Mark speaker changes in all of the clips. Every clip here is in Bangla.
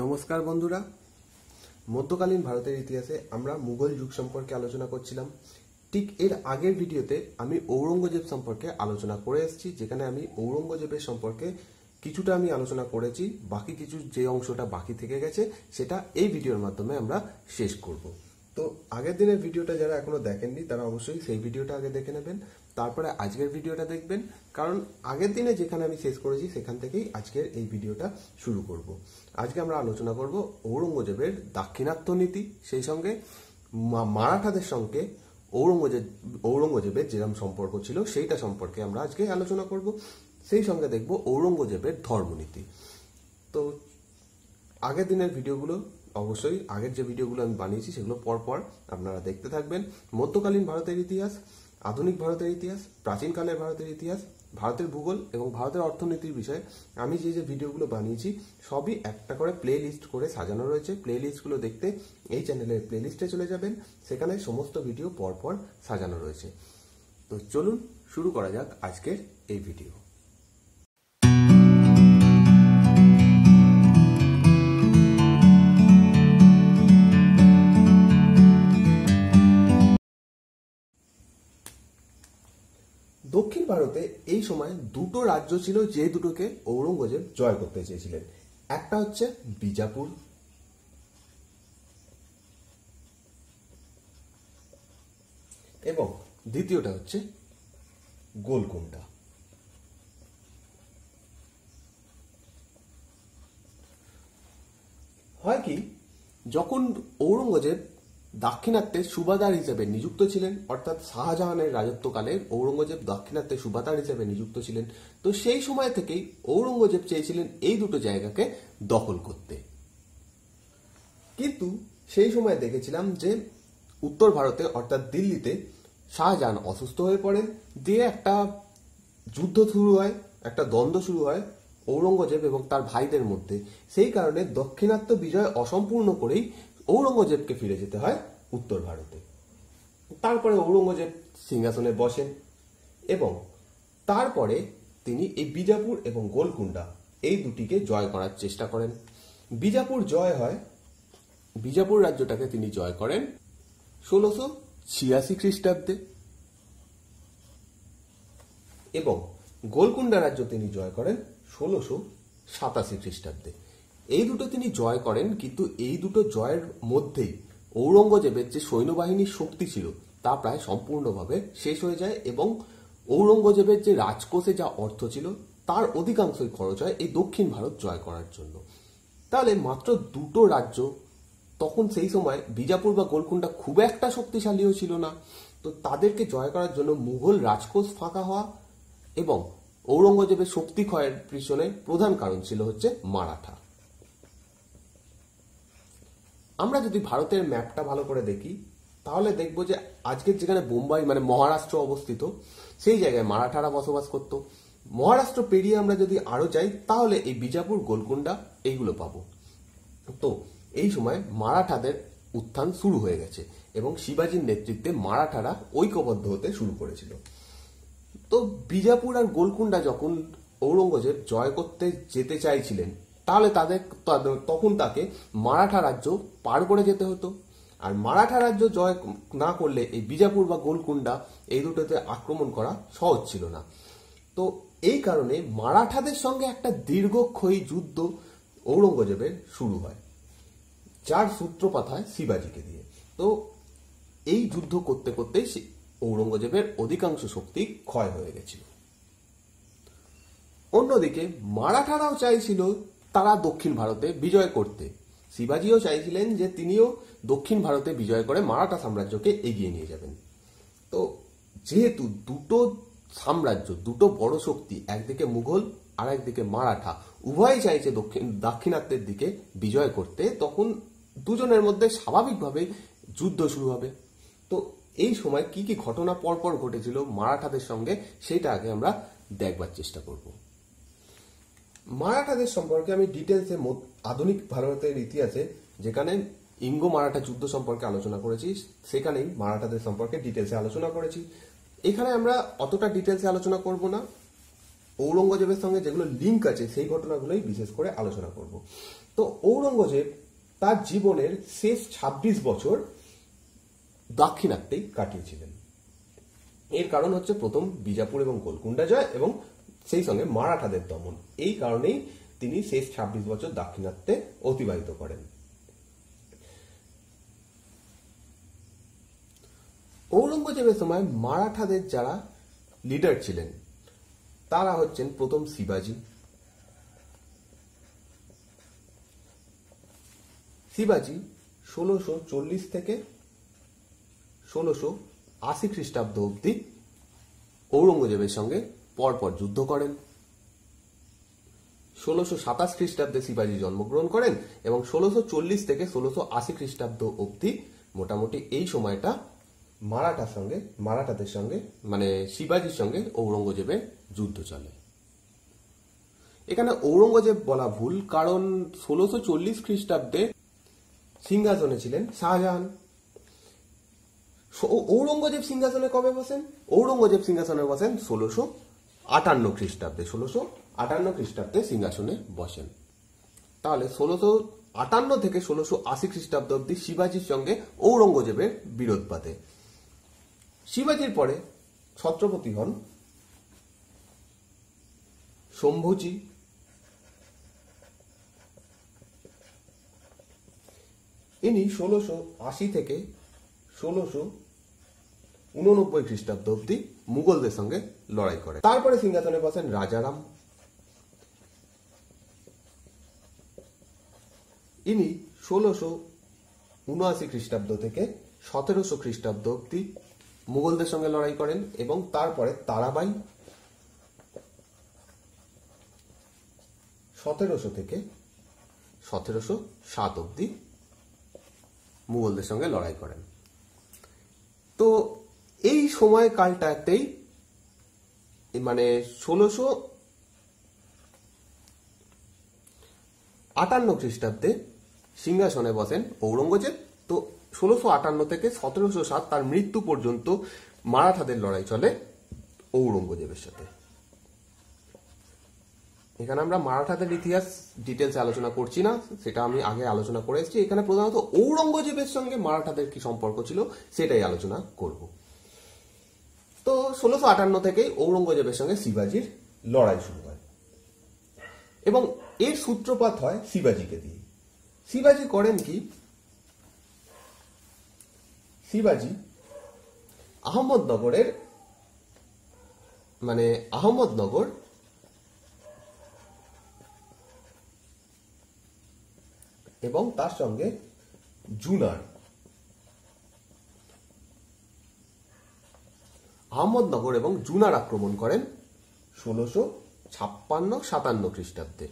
Speaker 1: নমস্কার বন্ধুরা মধ্যকালীন ভারতের ইতিহাসে আমরা মুঘল যুগ সম্পর্কে আলোচনা করছিলাম ঠিক এর আগের ভিডিওতে আমি ঔরঙ্গজেব সম্পর্কে আলোচনা করে এসেছি যেখানে আমি ঔরঙ্গজেবের সম্পর্কে কিছুটা আমি আলোচনা করেছি বাকি কিছু যে অংশটা বাকি থেকে গেছে সেটা এই ভিডিওর মাধ্যমে আমরা শেষ করব তো আগের দিনের ভিডিওটা যারা এখনো দেখেননি তারা অবশ্যই সেই ভিডিওটা আগে দেখে নেবেন তারপরে আজকের ভিডিওটা দেখবেন কারণ আগের দিনে যেখানে আমি শেষ করেছি সেখান থেকেই আজকের এই ভিডিওটা শুরু করব আজকে আমরা আলোচনা করব ঔরঙ্গজেবের দাক্ষিণাত্য নীতি সেই সঙ্গে মারাঠাদের সঙ্গে ঔরঙ্গজেব ঔরঙ্গজেবের যেরকম সম্পর্ক ছিল সেইটা সম্পর্কে আমরা আজকে আলোচনা করব সেই সঙ্গে দেখব ঔরঙ্গজেবের ধর্মনীতি তো আগের দিনের ভিডিওগুলো অবশ্যই আগের যে ভিডিওগুলো আমি বানিয়েছি সেগুলো পরপর আপনারা দেখতে থাকবেন মধ্যকালীন ভারতের ইতিহাস আধুনিক ভারতের ইতিহাস প্রাচীনকালের ভারতের ইতিহাস ভারতের ভূগোল এবং ভারতের অর্থনীতির বিষয়ে আমি যে যে ভিডিওগুলো বানিয়েছি সবই একটা করে প্লে লিস্ট করে সাজানো রয়েছে প্লে লিস্টগুলো দেখতে এই চ্যানেলের প্লে লিস্টে চলে যাবেন সেখানে সমস্ত ভিডিও পরপর সাজানো রয়েছে তো চলুন শুরু করা যাক আজকের এই ভিডিও ভারতে এই সময় দুটো রাজ্য ছিল যে দুটোকে ঔরঙ্গজেব জয় করতে চেয়েছিলেন একটা হচ্ছে বিজাপুর এবং দ্বিতীয়টা হচ্ছে গোলকুন্ডা হয় কি যখন ঔরঙ্গজেব দাক্ষিণাত্যে সুবাদার হিসেবে নিযুক্ত ছিলেন অর্থাৎ শাহজাহানের রাজত্বকালে ঔরঙ্গজেব দাক্ষিণাত্যে সুবাদার হিসেবে নিযুক্ত ছিলেন তো সেই সময় থেকেই ঔরঙ্গজেব চেয়েছিলেন এই দুটো জায়গাকে দখল করতে কিন্তু সেই সময় দেখেছিলাম যে উত্তর ভারতে অর্থাৎ দিল্লিতে শাহজাহান অসুস্থ হয়ে পড়েন দিয়ে একটা যুদ্ধ শুরু হয় একটা দ্বন্দ্ব শুরু হয় ঔরঙ্গজেব এবং তার ভাইদের মধ্যে সেই কারণে দক্ষিণাত্য বিজয় অসম্পূর্ণ করেই ঔরঙ্গজেবকে ফিরে যেতে হয় উত্তর ভারতে তারপরে ঔরঙ্গজেব সিংহাসনে বসেন এবং তারপরে তিনি এই বিজাপুর এবং গোলকুন্ডা এই দুটিকে জয় করার চেষ্টা করেন বিজাপুর জয় হয় বিজাপুর রাজ্যটাকে তিনি জয় করেন ষোলোশো ছিয়াশি খ্রিস্টাব্দে এবং গোলকুন্ডা রাজ্য তিনি জয় করেন ষোলোশো সাতাশি খ্রিস্টাব্দে এই দুটো তিনি জয় করেন কিন্তু এই দুটো জয়ের মধ্যেই ঔরঙ্গজেবের যে সৈন্যবাহিনীর শক্তি ছিল তা প্রায় সম্পূর্ণভাবে শেষ হয়ে যায় এবং ঔরঙ্গজেবের যে রাজকোষে যা অর্থ ছিল তার অধিকাংশই খরচ হয় এই দক্ষিণ ভারত জয় করার জন্য তাহলে মাত্র দুটো রাজ্য তখন সেই সময় বিজাপুর বা গোলকুন্ডা খুব একটা শক্তিশালীও ছিল না তো তাদেরকে জয় করার জন্য মুঘল রাজকোষ ফাঁকা হওয়া এবং ঔরঙ্গজেবের শক্তি ক্ষয়ের পিছনে প্রধান কারণ ছিল হচ্ছে মারাঠা আমরা যদি ভারতের ম্যাপটা ভালো করে দেখি তাহলে দেখবো যে আজকের যেখানে বোম্বাই মানে মহারাষ্ট্র অবস্থিত সেই জায়গায় মারাঠারা বসবাস করত মহারাষ্ট্র পেরিয়ে আমরা যদি আরও যাই তাহলে এই বিজাপুর গোলকুন্ডা এইগুলো পাবো তো এই সময় মারাঠাদের উত্থান শুরু হয়ে গেছে এবং শিবাজির নেতৃত্বে মারাঠারা ঐক্যবদ্ধ হতে শুরু করেছিল তো বিজাপুর আর গোলকুন্ডা যখন ঔরঙ্গজেব জয় করতে যেতে চাইছিলেন তাহলে তাদের তখন তাকে মারাঠা রাজ্য পার করে যেতে হতো আর মারাঠা রাজ্য জয় না করলে এই বিজাপুর বা গোলকুন্ডা এই দুটোতে আক্রমণ করা সহজ ছিল না তো এই কারণে মারাঠাদের সঙ্গে একটা দীর্ঘক্ষয়ী যুদ্ধ ঔরঙ্গজেবের শুরু হয় যার সূত্রপাত হয় শিবাজিকে দিয়ে তো এই যুদ্ধ করতে করতে ঔরঙ্গজেবের অধিকাংশ শক্তি ক্ষয় হয়ে গেছিল অন্যদিকে মারাঠারাও চাইছিল তারা দক্ষিণ ভারতে বিজয় করতে শিবাজিও চাইছিলেন যে তিনিও দক্ষিণ ভারতে বিজয় করে মারাঠা সাম্রাজ্যকে এগিয়ে নিয়ে যাবেন তো যেহেতু দুটো সাম্রাজ্য দুটো বড় শক্তি একদিকে মুঘল আর একদিকে মারাঠা উভয়ই চাইছে দক্ষিণ দাক্ষিণাত্যের দিকে বিজয় করতে তখন দুজনের মধ্যে স্বাভাবিকভাবে যুদ্ধ শুরু হবে তো এই সময় কি কি ঘটনা পরপর ঘটেছিল মারাঠাদের সঙ্গে সেটা আগে আমরা দেখবার চেষ্টা করবো মারাঠাদের সম্পর্কে আমি ডিটেলসে আধুনিক ভারতের ইতিহাসে যেখানে ইঙ্গ মারাঠা যুদ্ধ সম্পর্কে আলোচনা করেছি সেখানেই মারাঠাদের সম্পর্কে ডিটেলসে আলোচনা করেছি এখানে আমরা অতটা ডিটেলসে আলোচনা করব না ঔরঙ্গজেবের সঙ্গে যেগুলো লিঙ্ক আছে সেই ঘটনাগুলোই বিশেষ করে আলোচনা করব তো ঔরঙ্গজেব তার জীবনের শেষ ছাব্বিশ বছর দাক্ষিণাত্যেই কাটিয়েছিলেন এর কারণ হচ্ছে প্রথম বিজাপুর এবং গোলকুন্ডা জয় এবং সেই সঙ্গে মারাঠাদের দমন এই কারণেই তিনি শেষ ছাব্বিশ বছর দাক্ষিণাত্যে অতিবাহিত করেন ঔরঙ্গজেবের সময় মারাঠাদের যারা লিডার ছিলেন তারা হচ্ছেন প্রথম শিবাজি শিবাজি ষোলোশো চল্লিশ থেকে ষোলোশো আশি খ্রিস্টাব্দ অবধি ঔরঙ্গজেবের সঙ্গে পরপর যুদ্ধ করেন ষোলোশো সাতাশ খ্রিস্টাব্দে শিবাজি জন্মগ্রহণ করেন এবং ষোলোশো চল্লিশ থেকে ষোলোশো আশি খ্রিস্টাব্দ অবধি মোটামুটি এই সময়টা মারাঠার সঙ্গে মারাঠাদের সঙ্গে মানে শিবাজির সঙ্গে ঔরঙ্গজেবের যুদ্ধ চলে এখানে ঔরঙ্গজেব বলা ভুল কারণ ষোলোশো চল্লিশ খ্রিস্টাব্দে সিংহাসনে ছিলেন শাহজাহান ঔরঙ্গজেব সিংহাসনে কবে বসেন ঔরঙ্গজেব সিংহাসনে বসেন ষোলোশো আটান্ন খ্রিস্টাব্দে ষোলোশো আটান্ন খ্রিস্টাব্দে সিংহাসনে বসেন তাহলে ষোলোশো আটান্ন থেকে ষোলোশো আশি খ্রিস্টাব্দ অব্দি শিবাজির সঙ্গে ঔরঙ্গজেবের বিরোধ পাতে শিবাজির পরে ছত্রপতি হন শম্ভুজি ইনি ষোলোশো আশি থেকে ষোলোশো উননব্বই খ্রিস্টাব্দ অব্দি মুঘলদের সঙ্গে লড়াই করে তারপরে সিংহাসনে বসেন রাজারাম ইনি ষোলোশো উনআশি খ্রিস্টাব্দ থেকে সতেরোশো খ্রিস্টাব্দ অব্দি মুঘলদের সঙ্গে লড়াই করেন এবং তারপরে তারাবাই সতেরোশো থেকে সতেরোশো সাত অব্দি মুঘলদের সঙ্গে লড়াই করেন তো সময় কালটাতেই মানে ষোলোশো আটান্ন খ্রিস্টাব্দে সিংহাসনে বসেন ঔরঙ্গজেব তো ষোলোশো আটান্ন থেকে সতেরোশো সাত তার মৃত্যু পর্যন্ত মারাঠাদের লড়াই চলে ঔরঙ্গজেবের সাথে এখানে আমরা মারাঠাদের ইতিহাস ডিটেলসে আলোচনা করছি না সেটা আমি আগে আলোচনা করে এসেছি এখানে প্রধানত ঔরঙ্গজেবের সঙ্গে মারাঠাদের কি সম্পর্ক ছিল সেটাই আলোচনা করবো তো ষোলোশো আটান্ন থেকেই ঔরঙ্গজেবের সঙ্গে শিবাজির লড়াই শুরু হয় এবং এর সূত্রপাত হয় শিবাজিকে দিয়ে শিবাজি করেন কি শিবাজি আহমদনগরের মানে আহমদনগর এবং তার সঙ্গে জুনার আহমদনগর এবং জুনার আক্রমণ করেন ষোলোশো ছাপ্পান্ন সাতান্ন খ্রিস্টাব্দে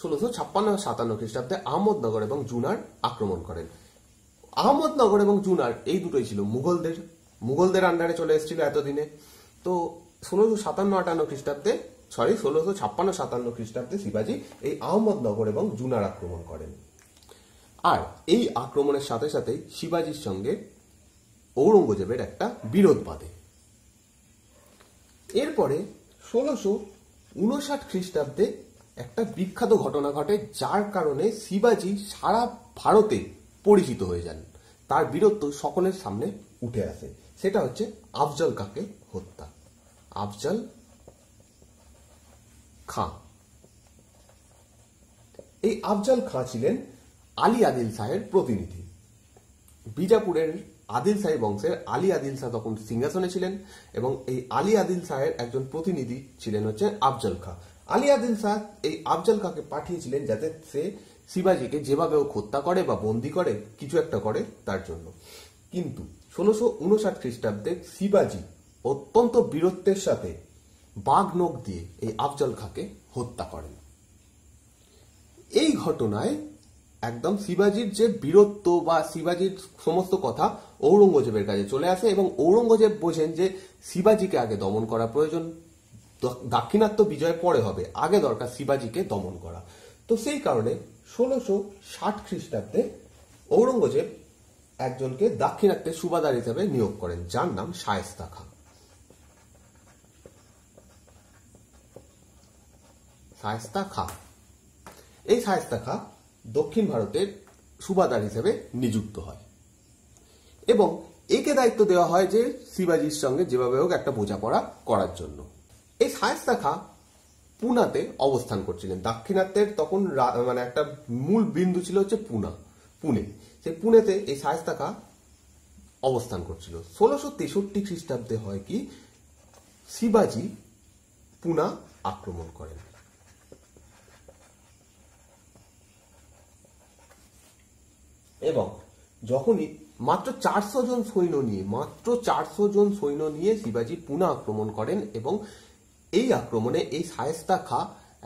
Speaker 1: ষোলোশো ছাপ্পান্ন সাতান্ন খ্রিস্টাব্দে আহমদনগর এবং জুনার আক্রমণ করেন আহমদনগর এবং জুনার এই দুটোই ছিল মুঘলদের মুঘলদের আন্ডারে চলে এসেছিল এতদিনে তো ষোলোশো সাতান্ন আটান্ন খ্রিস্টাব্দে সরি ষোলোশো ছাপ্পান্ন সাতান্ন খ্রিস্টাব্দে শিবাজি এই আহমদনগর এবং জুনার আক্রমণ করেন আর এই আক্রমণের সাথে সাথেই শিবাজির সঙ্গে ঔরঙ্গজেবের একটা বিরোধ বাঁধে এরপরে ষোলোশো উনষাট খ্রিস্টাব্দে একটা বিখ্যাত ঘটনা ঘটে যার কারণে শিবাজি সারা ভারতে পরিচিত হয়ে যান তার বীরত্ব সকলের সামনে উঠে আসে সেটা হচ্ছে আফজল কাকে হত্যা আফজল খাঁ এই আফজল খাঁ ছিলেন আলী আদিল শাহের প্রতিনিধি বিজাপুরের আদিল শাহী বংশের আলী আদিল শাহ তখন সিংহাসনে ছিলেন এবং এই আলী আদিল শাহের একজন প্রতিনিধি ছিলেন হচ্ছে আফজল খা আলী আদিল শাহ এই আফজল খাকে পাঠিয়েছিলেন যাতে সে শিবাজিকে যেভাবে হোক হত্যা করে বা বন্দি করে কিছু একটা করে তার জন্য কিন্তু ষোলোশো উনষাট খ্রিস্টাব্দে শিবাজি অত্যন্ত বীরত্বের সাথে বাঘ নখ দিয়ে এই আফজল খাকে হত্যা করেন এই ঘটনায় একদম শিবাজির যে বীরত্ব বা শিবাজির সমস্ত কথা ঔরঙ্গজেবের কাছে চলে আসে এবং ঔরঙ্গজেব বোঝেন যে শিবাজিকে আগে দমন করা প্রয়োজন দাক্ষিণাত্য বিজয় পরে হবে আগে দরকার শিবাজিকে দমন করা তো সেই কারণে ষোলোশো ষাট খ্রিস্টাব্দে ঔরঙ্গজেব একজনকে দাক্ষিণাত্যের সুবাদার হিসাবে নিয়োগ করেন যার নাম শায়স্তা খান শায়স্তা খা এই শায়স্তা খা দক্ষিণ ভারতের সুবাদার হিসেবে নিযুক্ত হয় এবং একে দায়িত্ব দেওয়া হয় যে শিবাজির সঙ্গে যেভাবে হোক একটা বোঝাপড়া করার জন্য এই শায়স্তা খা পুনাতে অবস্থান করছিলেন দাক্ষিণাত্যের তখন মানে একটা মূল বিন্দু ছিল হচ্ছে পুনা পুনে সেই পুনেতে এই শায়স্তা খা অবস্থান করছিল ষোলোশো তেষট্টি খ্রিস্টাব্দে হয় কি শিবাজি পুনা আক্রমণ করেন এবং যখনই মাত্র চারশো জন সৈন্য নিয়ে মাত্র চারশো জন সৈন্য নিয়ে শিবাজি পুনা আক্রমণ করেন এবং এই আক্রমণে এই শায়েস্তা খা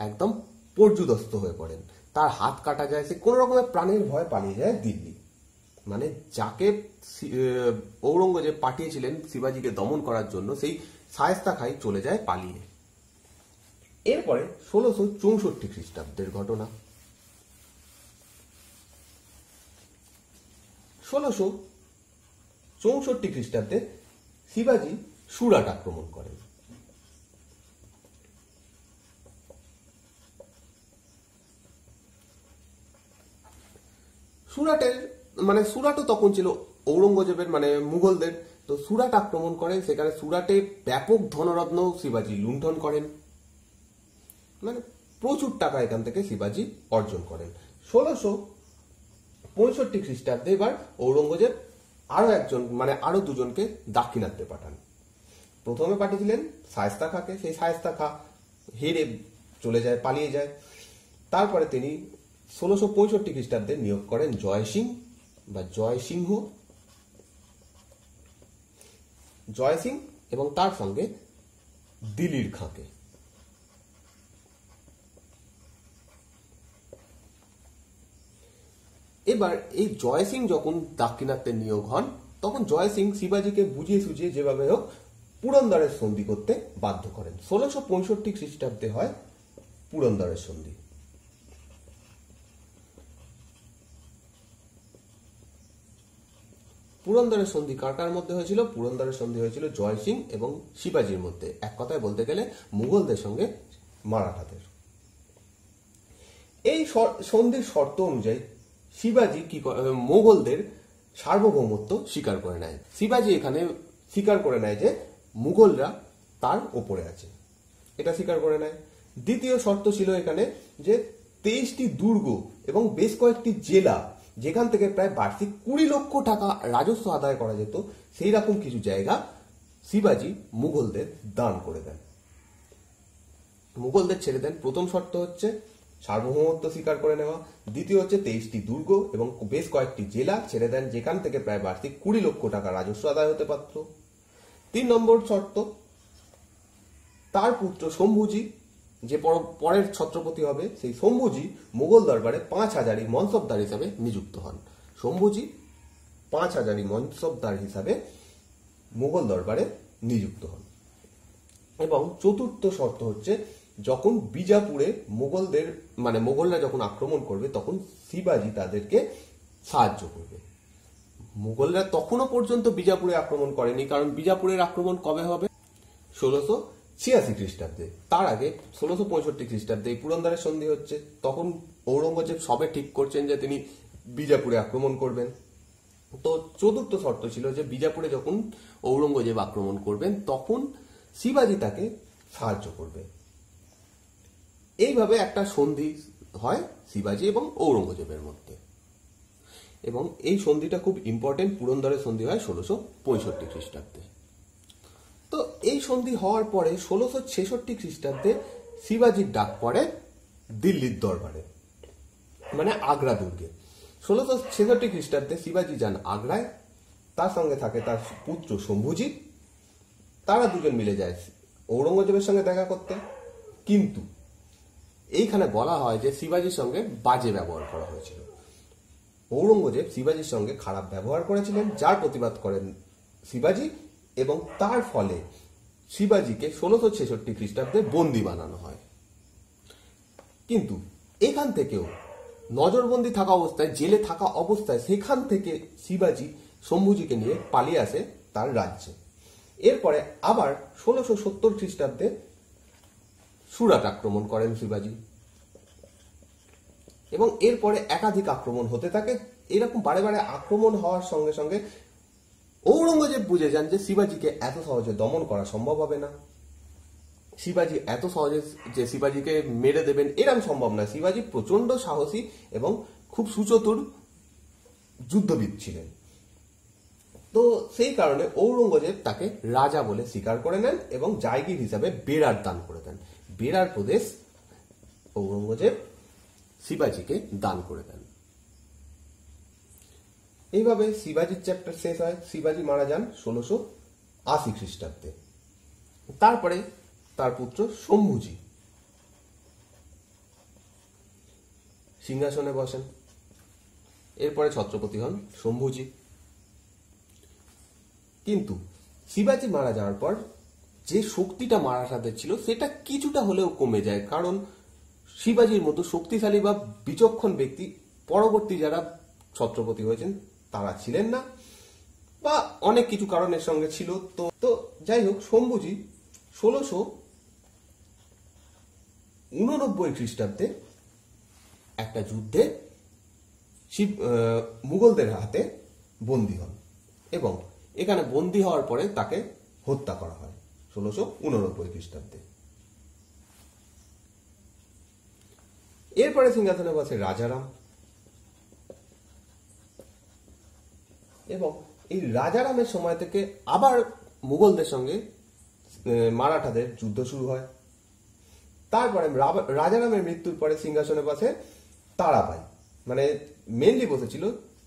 Speaker 1: একদম পর্যুদস্ত হয়ে পড়েন তার হাত কাটা যায় সে কোন রকমের প্রাণের ভয় পালিয়ে যায় দিল্লি মানে যাকে ঔরঙ্গজেব পাঠিয়েছিলেন শিবাজিকে দমন করার জন্য সেই শায়েস্তা খাই চলে যায় পালিয়ে এরপরে ষোলোশো চৌষট্টি খ্রিস্টাব্দের ঘটনা ষোলোশো চৌষট্টি খ্রিস্টাব্দে শিবাজি সুরাট আক্রমণ করেন সুরাটের মানে সুরাটও তখন ছিল ঔরঙ্গজেবের মানে মুঘলদের তো সুরাট আক্রমণ করেন সেখানে সুরাটে ব্যাপক ধনরত্ন শিবাজি লুণ্ঠন করেন মানে প্রচুর টাকা এখান থেকে শিবাজি অর্জন করেন ষোলোশো পঁয়ষট্টি খ্রিস্টাব্দে এবার ঔরঙ্গজেব আরও একজন মানে আরও দুজনকে দাক্ষিণাত্যে পাঠান প্রথমে পাঠিয়েছিলেন সায়স্তা খাকে সেই সায়স্তা খা হেরে চলে যায় পালিয়ে যায় তারপরে তিনি ষোলোশো পঁয়ষট্টি খ্রিস্টাব্দে নিয়োগ করেন জয় সিং বা জয় সিংহ জয় সিং এবং তার সঙ্গে দিলির খাঁকে এবার এই জয় সিং যখন দাক্ষিণাত্যে নিয়োগ হন তখন জয় সিং শিবাজিকে বুঝিয়ে সুঝিয়ে যেভাবে হোক পুরন্দরের সন্ধি করতে বাধ্য করেন ষোলোশো পঁয়ষট্টি খ্রিস্টাব্দে হয় পুরন্দরের সন্ধি পুরন্দরের সন্ধি কার মধ্যে হয়েছিল পুরন্দরের সন্ধি হয়েছিল জয় সিং এবং শিবাজির মধ্যে এক কথায় বলতে গেলে মুঘলদের সঙ্গে মারাঠাদের এই সন্ধির শর্ত অনুযায়ী শিবাজি কি মোগলদের সার্বভৌমত্ব স্বীকার করে নেয় শিবাজি এখানে স্বীকার করে নেয় যে মুঘলরা তার ওপরে আছে এটা স্বীকার করে নেয় দ্বিতীয় শর্ত ছিল এখানে যে তেইশটি দুর্গ এবং বেশ কয়েকটি জেলা যেখান থেকে প্রায় বার্ষিক কুড়ি লক্ষ টাকা রাজস্ব আদায় করা যেত সেই রকম কিছু জায়গা শিবাজি মুঘলদের দান করে দেন মুঘলদের ছেড়ে দেন প্রথম শর্ত হচ্ছে সার্বভৌমত্ব স্বীকার করে নেওয়া দ্বিতীয় হচ্ছে তেইশটি দুর্গ এবং বেশ কয়েকটি জেলা ছেড়ে দেন যেখান থেকে প্রায় বার্ষিক কুড়ি লক্ষ টাকা রাজস্ব আদায় হতে পারত তিন নম্বর শর্ত তার পুত্র শম্ভুজি যে পরের ছত্রপতি হবে সেই শম্ভুজি মোগল দরবারে পাঁচ হাজারই মনসবদার হিসাবে নিযুক্ত হন শম্ভুজি পাঁচ হাজারই মনসবদার হিসাবে মোগল দরবারে নিযুক্ত হন এবং চতুর্থ শর্ত হচ্ছে যখন বিজাপুরে মোগলদের মানে মোগলরা যখন আক্রমণ করবে তখন শিবাজি তাদেরকে সাহায্য করবে মোগলরা তখনও পর্যন্ত বিজাপুরে আক্রমণ করেনি কারণ বিজাপুরের আক্রমণ কবে হবে ষোলোশো ছিয়াশি খ্রিস্টাব্দে তার আগে ষোলোশো পঁয়ষট্টি খ্রিস্টাব্দে এই পুরন্দারের সন্ধি হচ্ছে তখন ঔরঙ্গজেব সবে ঠিক করছেন যে তিনি বিজাপুরে আক্রমণ করবেন তো চতুর্থ শর্ত ছিল যে বিজাপুরে যখন ঔরঙ্গজেব আক্রমণ করবেন তখন শিবাজি তাকে সাহায্য করবে এইভাবে একটা সন্ধি হয় শিবাজি এবং ঔরঙ্গজেবের মধ্যে এবং এই সন্ধিটা খুব ইম্পর্টেন্ট পুরন্দরের সন্ধি হয় ষোলোশো পঁয়ষট্টি খ্রিস্টাব্দে তো এই সন্ধি হওয়ার পরে ষোলোশো ছেষট্টি খ্রিস্টাব্দে শিবাজির ডাক পড়ে দিল্লির দরবারে মানে আগ্রা দুর্গে ষোলোশো ছেষট্টি খ্রিস্টাব্দে শিবাজি যান আগ্রায় তার সঙ্গে থাকে তার পুত্র শম্ভুজি তারা দুজন মিলে যায় ঔরঙ্গজেবের সঙ্গে দেখা করতে কিন্তু এইখানে বলা হয় যে শিবাজির সঙ্গে বাজে ব্যবহার করা হয়েছিল ঔরঙ্গজেব শিবাজির সঙ্গে খারাপ ব্যবহার করেছিলেন যার প্রতিবাদ করেন শিবাজি এবং তার ফলে শিবাজিকে ষোলোশো ছেষট্টি খ্রিস্টাব্দে বন্দি বানানো হয় কিন্তু এখান থেকেও নজরবন্দি থাকা অবস্থায় জেলে থাকা অবস্থায় সেখান থেকে শিবাজি শম্ভুজিকে নিয়ে পালিয়ে আসে তার রাজ্যে এরপরে আবার ষোলোশো সত্তর খ্রিস্টাব্দে সুরাট আক্রমণ করেন শিবাজি এবং এরপরে একাধিক আক্রমণ হতে থাকে এরকম বারে বারে আক্রমণ হওয়ার সঙ্গে সঙ্গে ঔরঙ্গজেব বুঝে যান যে শিবাজিকে এত সহজে দমন করা সম্ভব হবে না শিবাজি এত সহজে যে শিবাজিকে মেরে দেবেন এরকম সম্ভব না শিবাজি প্রচন্ড সাহসী এবং খুব সুচতুর যুদ্ধবিদ ছিলেন তো সেই কারণে ঔরঙ্গজেব তাকে রাজা বলে স্বীকার করে নেন এবং জায়গির হিসাবে বেড়ার দান করে দেন বেরার প্রদেশ ঔরঙ্গজেব শিবাজিকে দান করে দেন এইভাবে শিবাজির চ্যাপ্টার শেষ হয় শিবাজি মারা যান ষোলোশো আশি খ্রিস্টাব্দে তারপরে তার পুত্র শম্ভুজি সিংহাসনে বসেন এরপরে ছত্রপতি হন শম্ভুজি কিন্তু শিবাজি মারা যাওয়ার পর যে শক্তিটা মারাঠাতে ছিল সেটা কিছুটা হলেও কমে যায় কারণ শিবাজির মতো শক্তিশালী বা বিচক্ষণ ব্যক্তি পরবর্তী যারা ছত্রপতি হয়েছেন তারা ছিলেন না বা অনেক কিছু কারণের সঙ্গে ছিল তো তো যাই হোক শম্ভুজি ষোলোশো উননব্বই খ্রিস্টাব্দে একটা যুদ্ধে শিব মুঘলদের হাতে বন্দী হন এবং এখানে বন্দী হওয়ার পরে তাকে হত্যা করা হয় ষোলোশো উননব্বই খ্রিস্টাব্দে এরপরে সিংহাসনে বসে রাজারাম এবং এই রাজারামের সময় থেকে আবার মুঘলদের সঙ্গে মারাঠাদের যুদ্ধ শুরু হয় তারপরে রাজারামের মৃত্যুর পরে সিংহাসনে বসে তারাবাই মানে মেনলি বসেছিল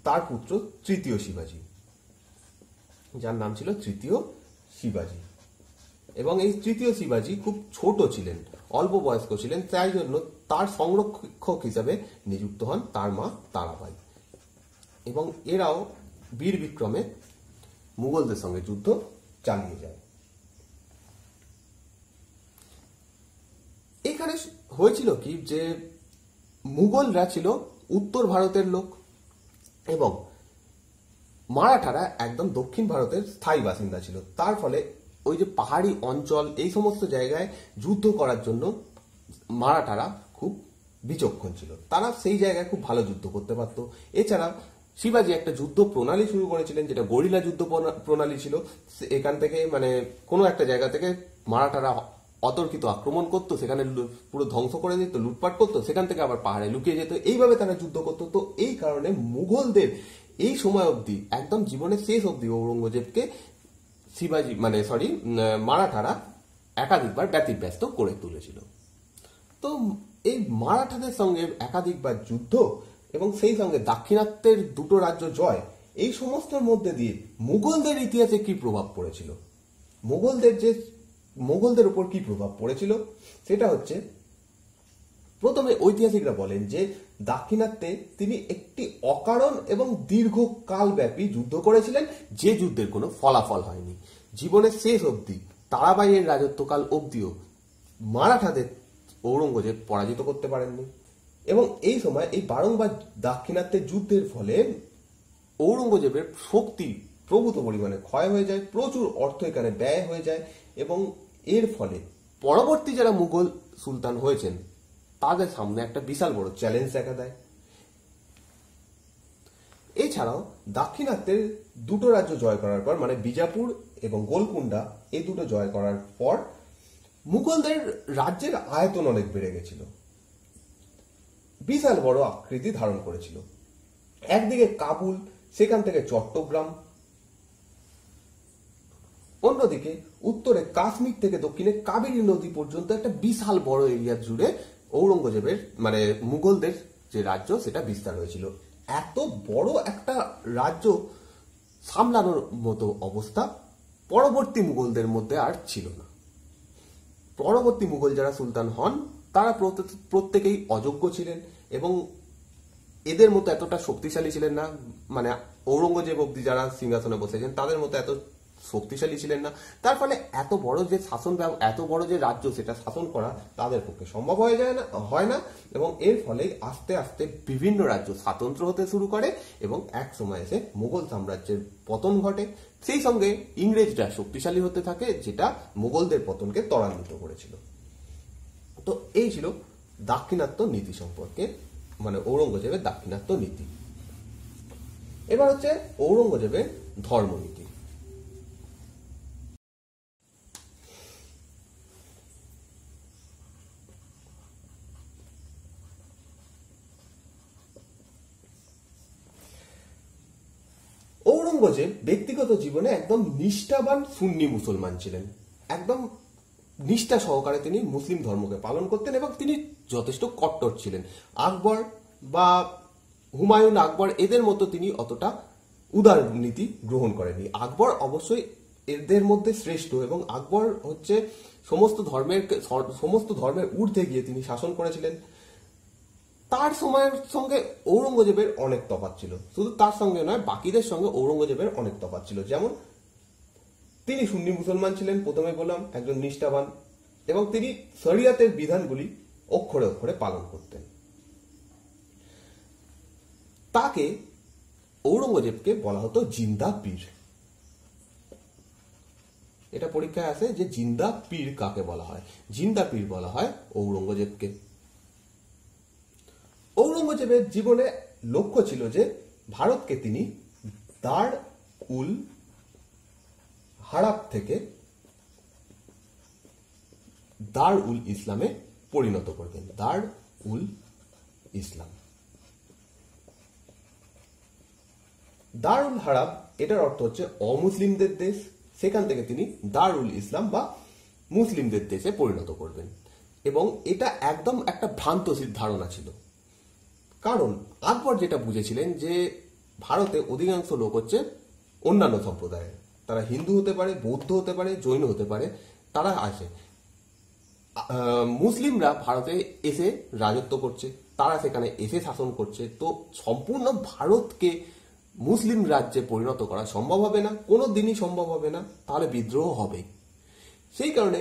Speaker 1: তার পুত্র তৃতীয় শিবাজী যার নাম ছিল তৃতীয় শিবাজী এবং এই তৃতীয় শিবাজি খুব ছোট ছিলেন অল্প বয়স্ক ছিলেন তাই জন্য তার সংরক্ষক হিসাবে নিযুক্ত হন তার মা তারাবাই এবং এরাও বীর বিক্রমে মুঘলদের সঙ্গে যুদ্ধ চালিয়ে যায় এখানে হয়েছিল কি যে মুঘলরা ছিল উত্তর ভারতের লোক এবং মারাঠারা একদম দক্ষিণ ভারতের স্থায়ী বাসিন্দা ছিল তার ফলে ওই যে পাহাড়ি অঞ্চল এই সমস্ত জায়গায় যুদ্ধ করার জন্য মারাঠারা খুব বিচক্ষণ ছিল তারা সেই জায়গায় খুব ভালো যুদ্ধ করতে পারত এছাড়া শিবাজি একটা যুদ্ধ প্রণালী শুরু করেছিলেন যেটা গরিলা যুদ্ধ প্রণালী ছিল এখান থেকে মানে কোনো একটা জায়গা থেকে মারাঠারা অতর্কিত আক্রমণ করতো সেখানে পুরো ধ্বংস করে দিত লুটপাট করতো সেখান থেকে আবার পাহাড়ে লুকিয়ে যেত এইভাবে তারা যুদ্ধ করতো তো এই কারণে মুঘলদের এই সময় অবধি একদম জীবনের শেষ অবধি ঔরঙ্গজেবকে শিবাজি মানে সরি মারাঠারা একাধিকবার ব্যতিব্যস্ত করে তুলেছিল তো এই মারাঠাদের সঙ্গে একাধিকবার যুদ্ধ এবং সেই সঙ্গে দাক্ষিণাত্যের দুটো রাজ্য জয় এই সমস্তর মধ্যে দিয়ে মুঘলদের ইতিহাসে কি প্রভাব পড়েছিল মুঘলদের যে মুঘলদের উপর কি প্রভাব পড়েছিল সেটা হচ্ছে প্রথমে ঐতিহাসিকরা বলেন যে দাক্ষিণাত্যে তিনি একটি অকারণ এবং দীর্ঘকালব্যাপী যুদ্ধ করেছিলেন যে যুদ্ধের কোনো ফলাফল হয়নি জীবনের শেষ অবধি তারাবাইয়ের রাজত্বকাল অবধিও মারাঠাদের ঔরঙ্গজেব পরাজিত করতে পারেননি এবং এই সময় এই বারংবার দাক্ষিণাত্যের যুদ্ধের ফলে ঔরঙ্গজেবের শক্তি প্রভূত পরিমাণে ক্ষয় হয়ে যায় প্রচুর অর্থ এখানে ব্যয় হয়ে যায় এবং এর ফলে পরবর্তী যারা মুঘল সুলতান হয়েছেন তাদের সামনে একটা বিশাল বড় চ্যালেঞ্জ দেখা দেয় এছাড়াও দাক্ষিণাত্যের দুটো রাজ্য জয় করার পর মানে বিজাপুর এবং গোলকুন্ডা এই দুটো জয় করার পর মুঘলদের রাজ্যের আয়তন অনেক বেড়ে গেছিল বিশাল বড় আকৃতি ধারণ করেছিল একদিকে কাবুল সেখান থেকে চট্টগ্রাম অন্যদিকে উত্তরে কাশ্মীর থেকে দক্ষিণে কাবেরী নদী পর্যন্ত একটা বিশাল বড় এরিয়া জুড়ে ঔরঙ্গজেবের মানে মুঘলদের যে রাজ্য সেটা বিস্তার হয়েছিল এত বড় একটা রাজ্য সামলানোর মতো অবস্থা পরবর্তী মুঘলদের মধ্যে আর ছিল না পরবর্তী মুঘল যারা সুলতান হন তারা প্রত্যেকেই অযোগ্য ছিলেন এবং এদের মতো এতটা শক্তিশালী ছিলেন না মানে ঔরঙ্গজেব অব্দি যারা সিংহাসনে বসেছেন তাদের মতো এত শক্তিশালী ছিলেন না তার ফলে এত বড় যে শাসন এত বড় যে রাজ্য সেটা শাসন করা তাদের পক্ষে সম্ভব হয়ে যায় না হয় না এবং এর ফলে আস্তে আস্তে বিভিন্ন রাজ্য স্বাতন্ত্র হতে শুরু করে এবং এক সময় এসে মুঘল সাম্রাজ্যের পতন ঘটে সেই সঙ্গে ইংরেজরা শক্তিশালী হতে থাকে যেটা মুঘলদের পতনকে ত্বরান্বিত করেছিল তো এই ছিল দাক্ষিণাত্য নীতি সম্পর্কে মানে ঔরঙ্গজেবের দাক্ষিণাত্য নীতি এবার হচ্ছে ঔরঙ্গজেবের ধর্মনীতি আওরঙ্গজেব ব্যক্তিগত জীবনে একদম নিষ্ঠাবান সুন্নি মুসলমান ছিলেন একদম নিষ্ঠা সহকারে তিনি মুসলিম ধর্মকে পালন করতেন এবং তিনি যথেষ্ট কট্টর ছিলেন আকবর বা হুমায়ুন আকবর এদের মতো তিনি অতটা উদার নীতি গ্রহণ করেনি আকবর অবশ্যই এদের মধ্যে শ্রেষ্ঠ এবং আকবর হচ্ছে সমস্ত ধর্মের সমস্ত ধর্মের ঊর্ধ্বে গিয়ে তিনি শাসন করেছিলেন তার সময়ের সঙ্গে ঔরঙ্গজেবের অনেক তফাত ছিল শুধু তার সঙ্গে নয় বাকিদের সঙ্গে ঔরঙ্গজেবের অনেক তফাত ছিল যেমন তিনি সুন্নি মুসলমান ছিলেন প্রথমে বললাম একজন নিষ্ঠাবান এবং তিনি সরিয়াতের বিধানগুলি অক্ষরে অক্ষরে পালন করতেন তাকে ঔরঙ্গজেবকে বলা হতো জিন্দা পীর এটা পরীক্ষায় আসে যে জিন্দা পীর কাকে বলা হয় জিন্দা পীর বলা হয় ঔরঙ্গজেবকে ঔরঙ্গজেবের জীবনে লক্ষ্য ছিল যে ভারতকে তিনি দার উল হারাপ থেকে দার উল ইসলামে পরিণত করবেন দার উল ইসলাম দারুল হারাব এটার অর্থ হচ্ছে অমুসলিমদের দেশ সেখান থেকে তিনি দারুল ইসলাম বা মুসলিমদের দেশে পরিণত করবেন এবং এটা একদম একটা ভ্রান্ত ধারণা ছিল কারণ আকবর যেটা বুঝেছিলেন যে ভারতে অধিকাংশ লোক হচ্ছে অন্যান্য সম্প্রদায়ের তারা হিন্দু হতে পারে বৌদ্ধ হতে পারে জৈন হতে পারে তারা আসে মুসলিমরা ভারতে এসে রাজত্ব করছে তারা সেখানে এসে শাসন করছে তো সম্পূর্ণ ভারতকে মুসলিম রাজ্যে পরিণত করা সম্ভব হবে না কোনো দিনই সম্ভব হবে না তাহলে বিদ্রোহ হবে সেই কারণে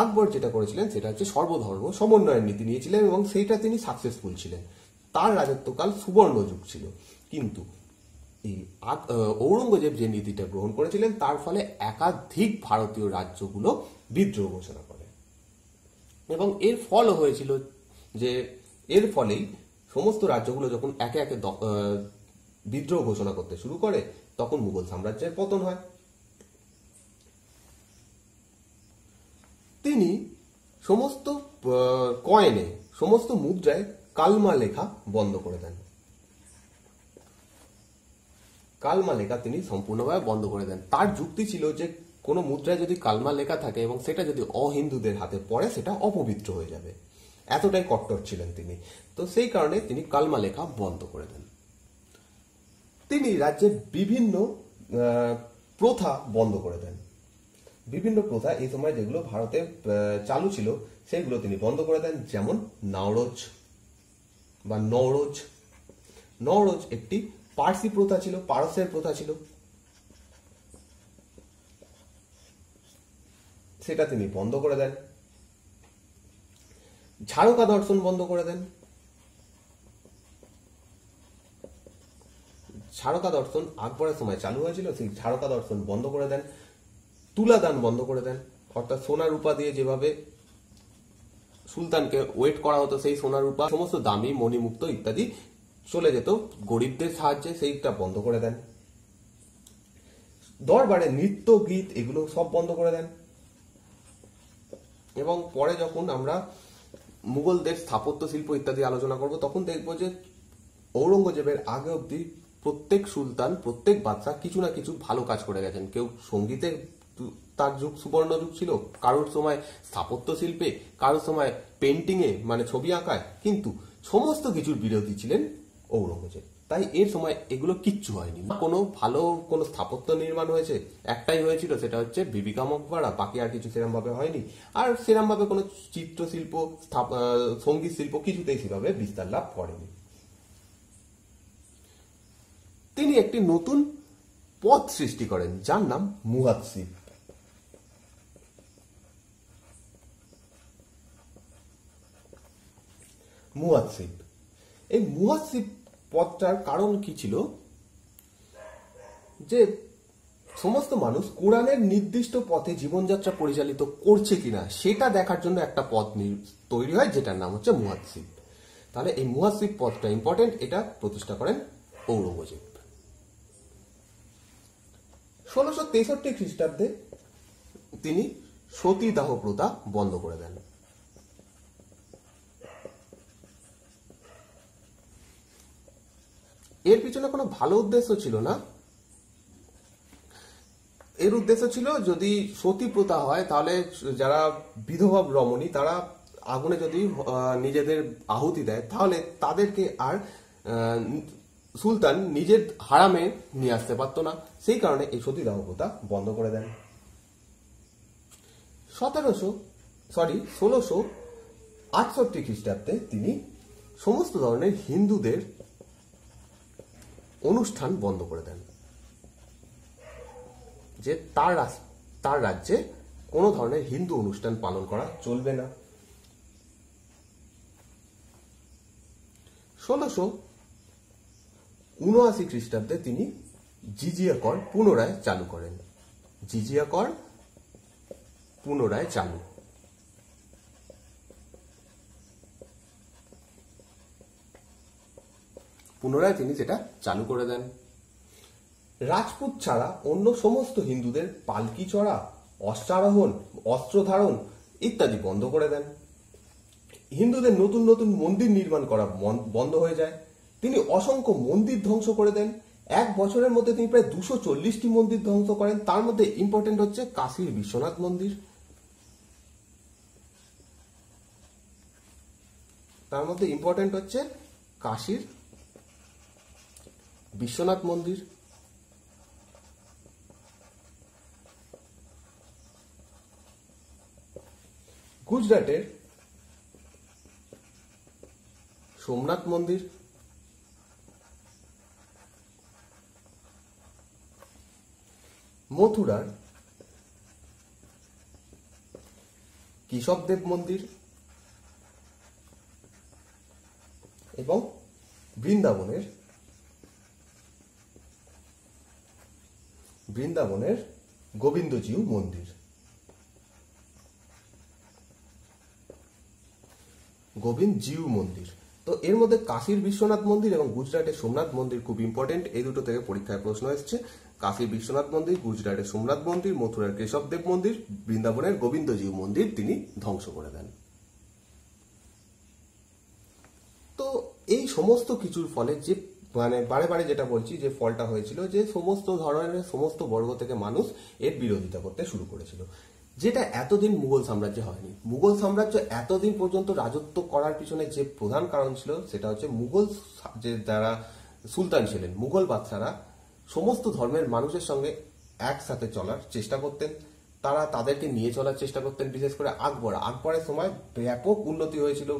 Speaker 1: আকবর যেটা করেছিলেন সেটা হচ্ছে সর্বধর্ম সমন্বয়ের নীতি নিয়েছিলেন এবং সেইটা তিনি সাকসেসফুল ছিলেন তার রাজত্বকাল সুবর্ণ যুগ ছিল কিন্তু এই ঔরঙ্গজেব যে নীতিটা গ্রহণ করেছিলেন তার ফলে একাধিক ভারতীয় রাজ্যগুলো বিদ্রোহ ঘোষণা করে এবং এর ফল হয়েছিল যে এর ফলেই সমস্ত রাজ্যগুলো যখন একে একে বিদ্রোহ ঘোষণা করতে শুরু করে তখন মুঘল সাম্রাজ্যের পতন হয় তিনি সমস্ত কয়েনে সমস্ত মুদ্রায় কালমা লেখা বন্ধ করে দেন কালমা লেখা তিনি সম্পূর্ণভাবে বন্ধ করে দেন তার যুক্তি ছিল যে কোনো মুদ্রায় যদি কালমা লেখা থাকে এবং সেটা যদি অহিন্দুদের হাতে পড়ে সেটা অপবিত্র হয়ে যাবে এতটাই কট্টর ছিলেন তিনি তো সেই কারণে তিনি কালমা লেখা বন্ধ করে দেন তিনি রাজ্যের বিভিন্ন প্রথা বন্ধ করে দেন বিভিন্ন প্রথা এই সময় যেগুলো ভারতে চালু ছিল সেগুলো তিনি বন্ধ করে দেন যেমন নাওরজ বা নওরোজ নওরোজ একটি পার্সি প্রথা ছিল পারসের প্রথা ছিল সেটা তিনি বন্ধ করে দেন ঝাড়কা দর্শন বন্ধ করে দেন ঝাড়কা দর্শন আকবরের সময় চালু হয়েছিল সেই ঝাড়কা দর্শন বন্ধ করে দেন তুলাদান বন্ধ করে দেন অর্থাৎ সোনা রূপা দিয়ে যেভাবে সুলতানকে ওয়েট করা হতো সেই সোনা রূপা সমস্ত দামি মণিমুক্ত ইত্যাদি চলে যেত গরিবদের সাহায্যে সেইটা বন্ধ করে দেন দরবারে নৃত্য গীত এগুলো সব বন্ধ করে দেন এবং পরে যখন আমরা মুঘলদের স্থাপত্য শিল্প ইত্যাদি আলোচনা করব তখন দেখব যে ঔরঙ্গজেবের আগে অবধি প্রত্যেক সুলতান প্রত্যেক বাদশাহ কিছু না কিছু ভালো কাজ করে গেছেন কেউ সঙ্গীতে তার যুগ সুবর্ণ যুগ ছিল কারোর সময় স্থাপত্য শিল্পে কারোর সময় পেন্টিংয়ে মানে ছবি আঁকায় কিন্তু সমস্ত কিছুর বিরোধী ছিলেন ঔরঙ্গজেব তাই এর সময় এগুলো কিচ্ছু হয়নি কোনো ভালো কোনো স্থাপত্য নির্মাণ হয়েছে একটাই হয়েছিল সেটা হচ্ছে বিবিকা মকবরা বাকি আর কিছু সেরমভাবে হয়নি আর সেরমভাবে কোনো চিত্রশিল্প সঙ্গীত শিল্প কিছুতেই সেভাবে বিস্তার লাভ করেনি তিনি একটি নতুন পথ সৃষ্টি করেন যার নাম মুহাদ্সিব মুয়াসিব এই মুয়াসিব পদটার কারণ কি ছিল যে সমস্ত মানুষ কোরআনের নির্দিষ্ট পথে জীবনযাত্রা পরিচালিত করছে কিনা সেটা দেখার জন্য একটা পথ তৈরি হয় যেটার নাম হচ্ছে মুয়াসিব তাহলে এই মুয়াসিব পদটা ইম্পর্টেন্ট এটা প্রতিষ্ঠা করেন ঔরঙ্গজেব ষোলোশো তেষট্টি খ্রিস্টাব্দে তিনি সতীদাহ প্রথা বন্ধ করে দেন এর পিছনে কোনো ভালো উদ্দেশ্য ছিল না এর উদ্দেশ্য ছিল যদি সতীপ্রথা হয় তাহলে যারা বিধবা রমণী তারা আগুনে যদি নিজেদের আহুতি দেয় তাহলে তাদেরকে আর সুলতান নিজের হারামে নিয়ে আসতে পারতো না সেই কারণে এই সতীদাহ প্রথা বন্ধ করে দেন সতেরোশো সরি ষোলোশো আটষট্টি খ্রিস্টাব্দে তিনি সমস্ত ধরনের হিন্দুদের অনুষ্ঠান বন্ধ করে দেন যে তার তার রাজ্যে কোনো ধরনের হিন্দু অনুষ্ঠান পালন করা চলবে না ষোলোশো উনআশি খ্রিস্টাব্দে তিনি জিজিয়া কর পুনরায় চালু করেন জিজিয়া কর পুনরায় চালু পুনরায় তিনি সেটা চালু করে দেন রাজপুত ছাড়া অন্য সমস্ত হিন্দুদের পালকি চড়া অশ্বারোহণ অস্ত্র ধারণ ইত্যাদি বন্ধ করে দেন হিন্দুদের নতুন নতুন মন্দির নির্মাণ করা বন্ধ হয়ে যায় তিনি অসংখ্য মন্দির ধ্বংস করে দেন এক বছরের মধ্যে তিনি প্রায় দুশো চল্লিশটি মন্দির ধ্বংস করেন তার মধ্যে ইম্পর্টেন্ট হচ্ছে কাশীর বিশ্বনাথ মন্দির তার মধ্যে ইম্পর্টেন্ট হচ্ছে কাশীর বিশ্বনাথ মন্দির গুজরাটের সোমনাথ মন্দির মথুরার কেশবদেব মন্দির এবং বৃন্দাবনের বৃন্দাবনের গোবিন্দজিউ মন্দির গোবিন্দজিউ মন্দির তো এর মধ্যে কাশীর বিশ্বনাথ মন্দির এবং গুজরাটের সোমনাথ মন্দির খুব ইম্পর্টেন্ট এই দুটো থেকে পরীক্ষায় প্রশ্ন এসছে কাশীর বিশ্বনাথ মন্দির গুজরাটের সোমনাথ মন্দির মথুরার কেশবদেব মন্দির বৃন্দাবনের গোবিন্দজিউ মন্দির তিনি ধ্বংস করে দেন তো এই সমস্ত কিছুর ফলে যে মানে বারে বারে যেটা বলছি যে ফলটা হয়েছিল যে সমস্ত ধরনের সমস্ত বর্গ থেকে মানুষ এর বিরোধিতা করতে শুরু করেছিল যেটা এতদিন মুঘল সাম্রাজ্য হয়নি মুঘল সাম্রাজ্য এতদিন পর্যন্ত রাজত্ব করার পিছনে যে প্রধান কারণ ছিল সেটা হচ্ছে মুঘল যে যারা সুলতান ছিলেন মুঘল বাদশারা সমস্ত ধর্মের মানুষের সঙ্গে একসাথে চলার চেষ্টা করতেন তারা তাদেরকে নিয়ে চলার চেষ্টা করতেন বিশেষ করে আকবর আকবরের সময় ব্যাপক উন্নতি হয়েছিল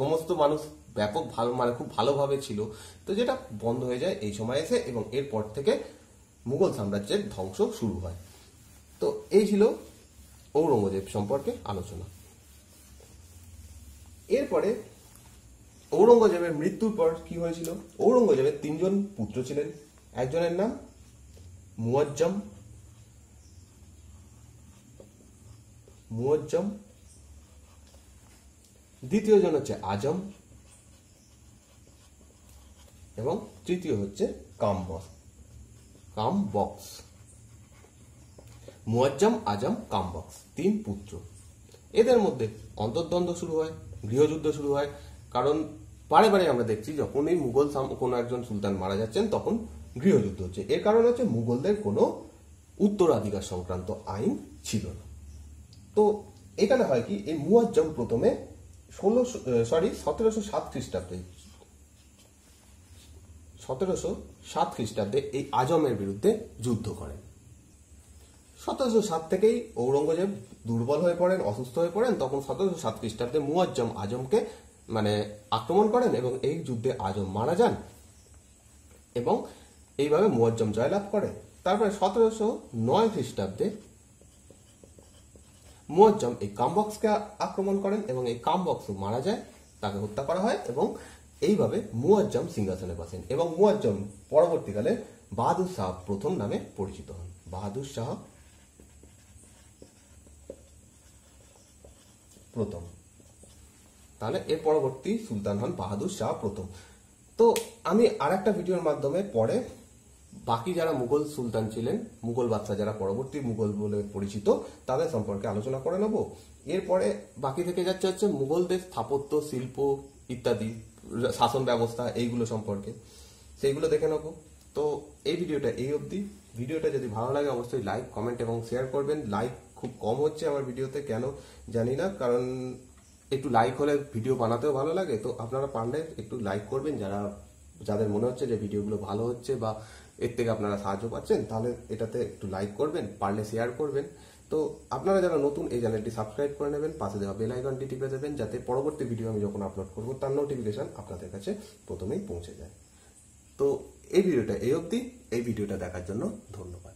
Speaker 1: সমস্ত মানুষ ব্যাপক ভালো মানে খুব ভালোভাবে ছিল তো যেটা বন্ধ হয়ে যায় এই সময় এসে এবং এরপর থেকে মুঘল সাম্রাজ্যের ধ্বংস শুরু হয় তো এই ছিল ঔরঙ্গজেব সম্পর্কে আলোচনা এরপরে ঔরঙ্গজেবের মৃত্যুর পর কি হয়েছিল ঔরঙ্গজেবের তিনজন পুত্র ছিলেন একজনের নাম মুয়াজ্জম মুয়াজ্জম দ্বিতীয় জন হচ্ছে আজম এবং তৃতীয় হচ্ছে কাম কামবক্স মুয়াজ্জাম আজম কামবক্স তিন পুত্র এদের মধ্যে অন্তর্দ্বন্দ্ব শুরু হয় গৃহযুদ্ধ শুরু হয় কারণ বারে বারে আমরা দেখছি যখন এই মুঘল কোনো একজন সুলতান মারা যাচ্ছেন তখন গৃহযুদ্ধ হচ্ছে এর কারণ হচ্ছে মুঘলদের কোনো উত্তরাধিকার সংক্রান্ত আইন ছিল না তো এখানে হয় কি এই মুয়াজ্জম প্রথমে ষোলো সরি সতেরোশো সাত খ্রিস্টাব্দে সতেরোশো সাত খ্রিস্টাব্দে এই আজমের বিরুদ্ধে যুদ্ধ করেন সতেরোশো সাত থেকেই ঔরঙ্গজেব দুর্বল হয়ে পড়েন অসুস্থ হয়ে পড়েন তখন সতেরোশো সাত খ্রিস্টাব্দে মুয়াজ্জম আজমকে মানে আক্রমণ করেন এবং এই যুদ্ধে আজম মারা যান এবং এইভাবে মুয়াজ্জম জয়লাভ করে তারপরে সতেরোশো নয় খ্রিস্টাব্দে মুয়াজ্জম এই কামবক্সকে আক্রমণ করেন এবং এই কামবক্স মারা যায় তাকে হত্যা করা হয় এবং এইভাবে মুয়াজ্জম সিংহাসনে বসেন এবং মুয়াজ্জম পরবর্তীকালে বাহাদুর শাহ প্রথম নামে পরিচিত হন বাহাদুর শাহ প্রথম তাহলে এর পরবর্তী সুলতান হন বাহাদুর শাহ প্রথম তো আমি আর একটা ভিডিওর মাধ্যমে পরে বাকি যারা মুঘল সুলতান ছিলেন মুঘল বাদশাহ যারা পরবর্তী মুঘল বলে পরিচিত তাদের সম্পর্কে আলোচনা করে নেব এরপরে বাকি থেকে যাচ্ছে হচ্ছে মুঘলদের স্থাপত্য শিল্প ইত্যাদি শাসন ব্যবস্থা এইগুলো সম্পর্কে সেইগুলো দেখে নেবো তো এই ভিডিওটা এই অবধি ভিডিওটা যদি ভালো লাগে অবশ্যই লাইক কমেন্ট এবং শেয়ার করবেন লাইক খুব কম হচ্ছে আমার ভিডিওতে কেন জানি না কারণ একটু লাইক হলে ভিডিও বানাতেও ভালো লাগে তো আপনারা পারলে একটু লাইক করবেন যারা যাদের মনে হচ্ছে যে ভিডিওগুলো ভালো হচ্ছে বা এর থেকে আপনারা সাহায্য পাচ্ছেন তাহলে এটাতে একটু লাইক করবেন পারলে শেয়ার করবেন তো আপনারা যারা নতুন এই চ্যানেলটি সাবস্ক্রাইব করে নেবেন পাশে দেওয়া বেল আইকনটি টিপে দেবেন যাতে পরবর্তী ভিডিও আমি যখন আপলোড করব তার নোটিফিকেশান আপনাদের কাছে প্রথমেই পৌঁছে যায় তো এই ভিডিওটা এই অবধি এই ভিডিওটা দেখার জন্য ধন্যবাদ